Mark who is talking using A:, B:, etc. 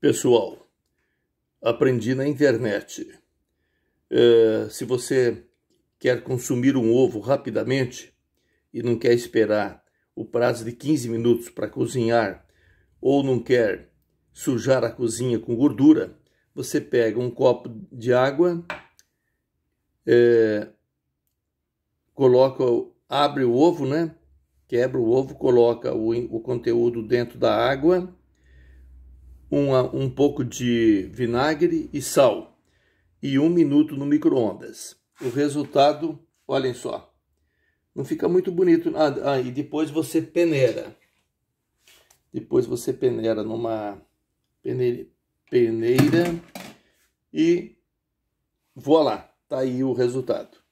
A: Pessoal, aprendi na internet. É, se você quer consumir um ovo rapidamente e não quer esperar o prazo de 15 minutos para cozinhar ou não quer sujar a cozinha com gordura, você pega um copo de água, é, coloca, abre o ovo, né? Quebra o ovo, coloca o, o conteúdo dentro da água uma, um pouco de vinagre e sal e um minuto no micro-ondas. O resultado, olhem só, não fica muito bonito. Ah, ah, e depois você peneira. Depois você peneira numa peneira, peneira e voilá, tá aí o resultado.